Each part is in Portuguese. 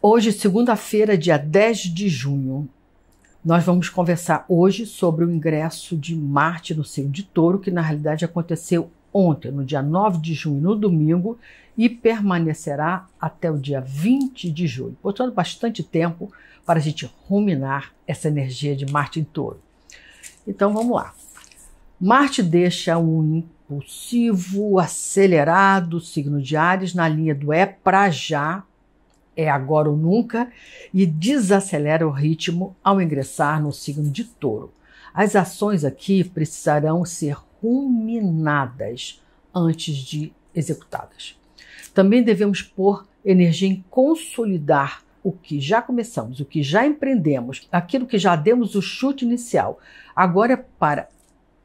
Hoje, segunda-feira, dia 10 de junho, nós vamos conversar hoje sobre o ingresso de Marte no signo de Touro, que na realidade aconteceu ontem, no dia 9 de junho, no domingo, e permanecerá até o dia 20 de junho, Portanto, bastante tempo para a gente ruminar essa energia de Marte em Touro. Então, vamos lá. Marte deixa um impulsivo, acelerado signo de Ares na linha do é pra já é agora ou nunca e desacelera o ritmo ao ingressar no signo de touro. As ações aqui precisarão ser ruminadas antes de executadas. Também devemos pôr energia em consolidar o que já começamos, o que já empreendemos, aquilo que já demos o chute inicial. Agora é para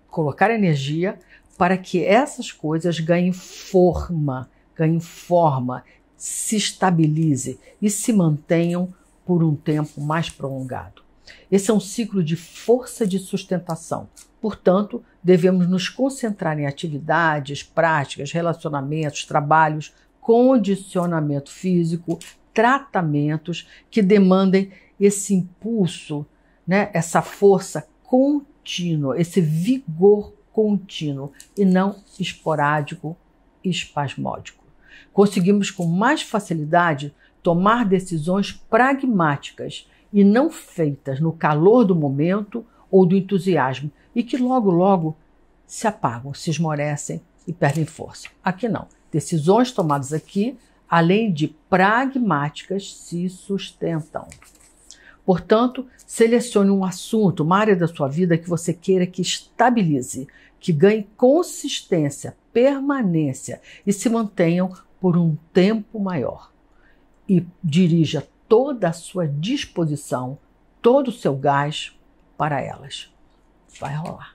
colocar energia para que essas coisas ganhem forma, ganhem forma se estabilize e se mantenham por um tempo mais prolongado. Esse é um ciclo de força de sustentação. Portanto, devemos nos concentrar em atividades, práticas, relacionamentos, trabalhos, condicionamento físico, tratamentos que demandem esse impulso, né, essa força contínua, esse vigor contínuo e não esporádico e espasmódico conseguimos com mais facilidade tomar decisões pragmáticas e não feitas no calor do momento ou do entusiasmo e que logo, logo se apagam, se esmorecem e perdem força. Aqui não. Decisões tomadas aqui, além de pragmáticas, se sustentam. Portanto, selecione um assunto, uma área da sua vida que você queira que estabilize, que ganhe consistência, permanência e se mantenham por um tempo maior. E dirija toda a sua disposição, todo o seu gás para elas. Vai rolar.